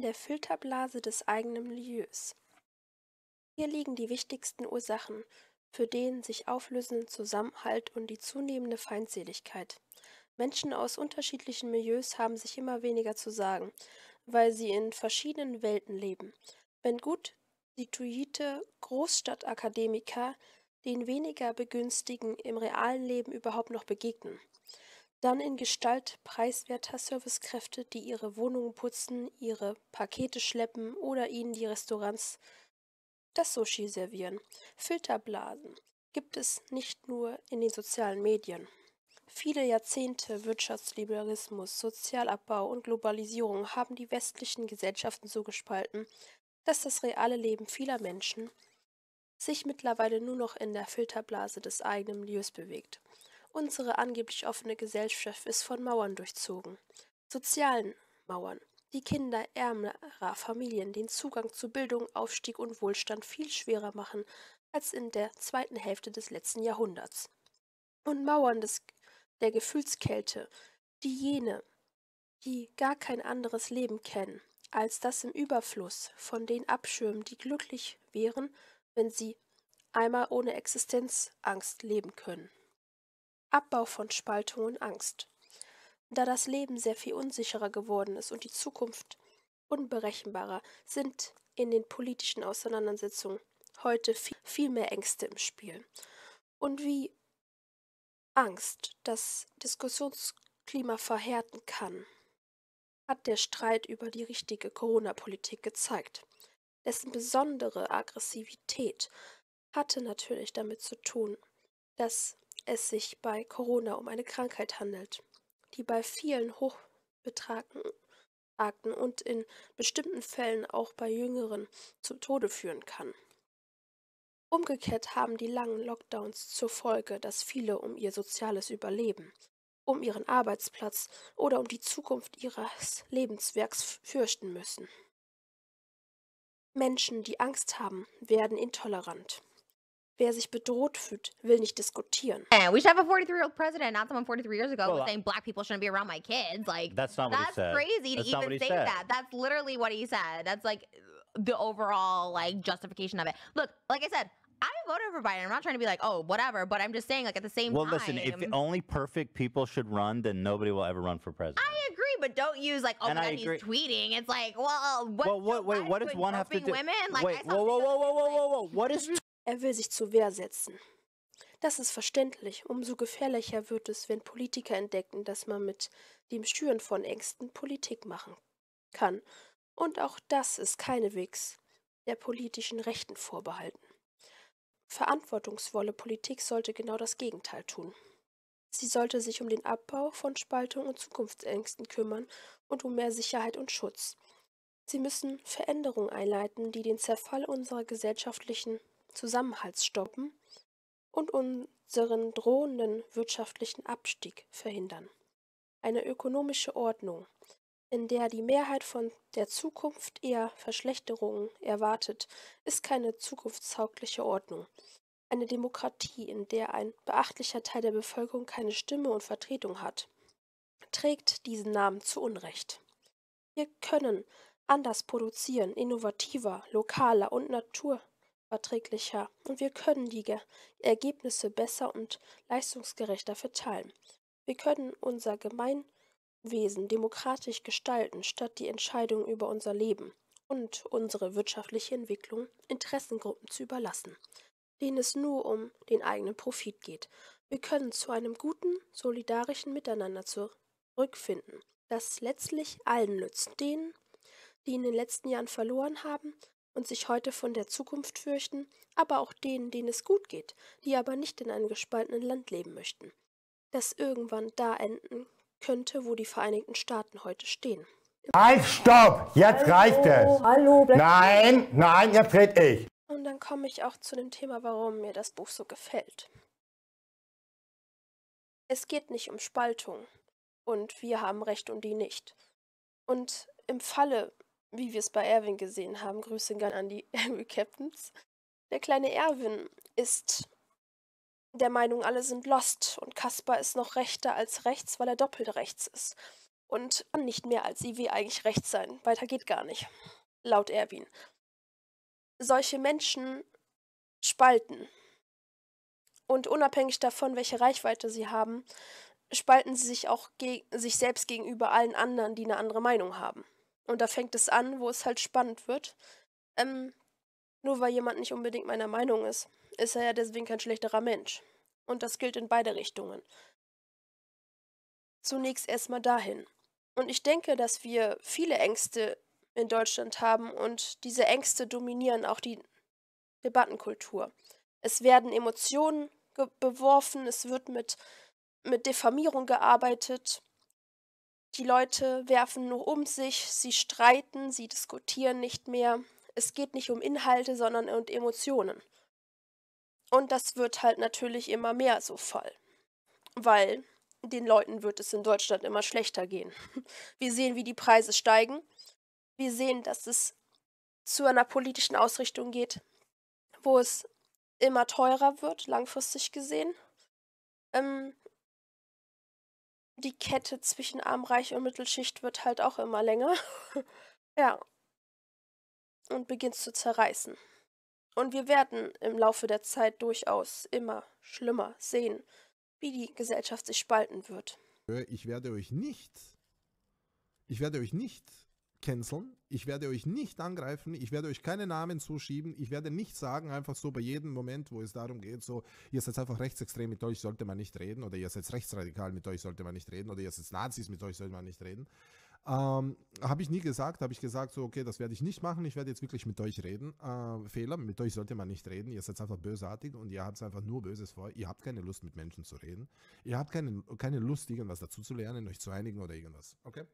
der Filterblase des eigenen Milieus. Hier liegen die wichtigsten Ursachen für den sich auflösenden Zusammenhalt und die zunehmende Feindseligkeit. Menschen aus unterschiedlichen Milieus haben sich immer weniger zu sagen, weil sie in verschiedenen Welten leben. Wenn gut situierte Großstadtakademiker den weniger begünstigen im realen Leben überhaupt noch begegnen. Dann in Gestalt preiswerter Servicekräfte, die ihre Wohnungen putzen, ihre Pakete schleppen oder ihnen die Restaurants das Sushi servieren. Filterblasen gibt es nicht nur in den sozialen Medien. Viele Jahrzehnte Wirtschaftsliberalismus, Sozialabbau und Globalisierung haben die westlichen Gesellschaften so gespalten, dass das reale Leben vieler Menschen sich mittlerweile nur noch in der Filterblase des eigenen Milieus bewegt. Unsere angeblich offene Gesellschaft ist von Mauern durchzogen. Sozialen Mauern, die Kinder ärmerer Familien den Zugang zu Bildung, Aufstieg und Wohlstand viel schwerer machen als in der zweiten Hälfte des letzten Jahrhunderts. Und Mauern des, der Gefühlskälte, die jene, die gar kein anderes Leben kennen, als das im Überfluss von den abschirmen, die glücklich wären, wenn sie einmal ohne Existenzangst leben können. Abbau von Spaltung und Angst. Da das Leben sehr viel unsicherer geworden ist und die Zukunft unberechenbarer, sind in den politischen Auseinandersetzungen heute viel, mehr Ängste im Spiel. Und wie Angst das Diskussionsklima verhärten kann, hat der Streit über die richtige Corona-Politik gezeigt. Dessen besondere Aggressivität hatte natürlich damit zu tun, dass es sich bei Corona um eine Krankheit handelt, die bei vielen Hochbetragten und in bestimmten Fällen auch bei Jüngeren zum Tode führen kann. Umgekehrt haben die langen Lockdowns zur Folge, dass viele um ihr soziales Überleben, um ihren Arbeitsplatz oder um die Zukunft ihres Lebenswerks fürchten müssen. Menschen, die Angst haben, werden intolerant. Wer sich bedroht fühlt, will nicht diskutieren. we should have a 43-year-old president, not someone 43 years ago well, saying black people shouldn't be around my kids. Like that's not that's crazy that's to even say said. that. That's literally what he said. That's like the overall like justification of it. Look, like I said, I voted for Biden. I'm not trying to be like, oh, whatever. But I'm just saying, like at the same well, time. Well, listen, if only perfect people should run, then nobody will ever run for president. I agree, but don't use like, oh, and he's tweeting. It's like, well, what? Well, what? Wait, what does one have to do? Women? Like, wait, whoa, whoa, whoa, whoa, whoa, whoa, whoa! What is Er will sich zur Wehr setzen. Das ist verständlich. Umso gefährlicher wird es, wenn Politiker entdecken, dass man mit dem Schüren von Ängsten Politik machen kann. Und auch das ist keineswegs der politischen Rechten vorbehalten. Verantwortungsvolle Politik sollte genau das Gegenteil tun. Sie sollte sich um den Abbau von Spaltung und Zukunftsängsten kümmern und um mehr Sicherheit und Schutz. Sie müssen Veränderungen einleiten, die den Zerfall unserer gesellschaftlichen Zusammenhalts stoppen und unseren drohenden wirtschaftlichen Abstieg verhindern. Eine ökonomische Ordnung, in der die Mehrheit von der Zukunft eher Verschlechterungen erwartet, ist keine zukunftstaugliche Ordnung. Eine Demokratie, in der ein beachtlicher Teil der Bevölkerung keine Stimme und Vertretung hat, trägt diesen Namen zu Unrecht. Wir können anders produzieren, innovativer, lokaler und natur verträglicher und wir können die Ergebnisse besser und leistungsgerechter verteilen. Wir können unser Gemeinwesen demokratisch gestalten, statt die Entscheidung über unser Leben und unsere wirtschaftliche Entwicklung Interessengruppen zu überlassen, denen es nur um den eigenen Profit geht. Wir können zu einem guten, solidarischen Miteinander zurückfinden, das letztlich allen nützt, denen, die in den letzten Jahren verloren haben, und sich heute von der Zukunft fürchten, aber auch denen, denen es gut geht, die aber nicht in einem gespaltenen Land leben möchten, das irgendwann da enden könnte, wo die Vereinigten Staaten heute stehen. Nein, halt, stopp! Jetzt Hallo. reicht es! Hallo, Nein, nein, jetzt red ich! Und dann komme ich auch zu dem Thema, warum mir das Buch so gefällt. Es geht nicht um Spaltung und wir haben Recht und die nicht. Und im Falle wie wir es bei Erwin gesehen haben. Grüße gern an die Captains. Der kleine Erwin ist der Meinung, alle sind lost und Kaspar ist noch rechter als rechts, weil er doppelt rechts ist. Und kann nicht mehr als Ivy eigentlich rechts sein. Weiter geht gar nicht. Laut Erwin. Solche Menschen spalten. Und unabhängig davon, welche Reichweite sie haben, spalten sie sich auch sich selbst gegenüber allen anderen, die eine andere Meinung haben. Und da fängt es an, wo es halt spannend wird. Ähm, nur weil jemand nicht unbedingt meiner Meinung ist, ist er ja deswegen kein schlechterer Mensch. Und das gilt in beide Richtungen. Zunächst erstmal dahin. Und ich denke, dass wir viele Ängste in Deutschland haben und diese Ängste dominieren auch die Debattenkultur. Es werden Emotionen beworfen, es wird mit, mit Diffamierung gearbeitet, die Leute werfen nur um sich, sie streiten, sie diskutieren nicht mehr. Es geht nicht um Inhalte, sondern um Emotionen. Und das wird halt natürlich immer mehr so voll. Weil den Leuten wird es in Deutschland immer schlechter gehen. Wir sehen, wie die Preise steigen. Wir sehen, dass es zu einer politischen Ausrichtung geht, wo es immer teurer wird, langfristig gesehen. Ähm, die Kette zwischen Armreich und Mittelschicht wird halt auch immer länger. ja. Und beginnt zu zerreißen. Und wir werden im Laufe der Zeit durchaus immer schlimmer sehen, wie die Gesellschaft sich spalten wird. Ich werde euch nicht. Ich werde euch nicht canceln. Ich werde euch nicht angreifen, ich werde euch keine Namen zuschieben, ich werde nicht sagen, einfach so bei jedem Moment, wo es darum geht, so, ihr seid einfach rechtsextrem, mit euch sollte man nicht reden, oder ihr seid rechtsradikal, mit euch sollte man nicht reden, oder ihr seid Nazis, mit euch sollte man nicht reden. Ähm, habe ich nie gesagt, habe ich gesagt, so, okay, das werde ich nicht machen, ich werde jetzt wirklich mit euch reden. Äh, Fehler, mit euch sollte man nicht reden, ihr seid einfach bösartig und ihr habt einfach nur Böses vor, ihr habt keine Lust, mit Menschen zu reden, ihr habt keine, keine Lust, irgendwas dazu zu lernen, euch zu einigen oder irgendwas, okay?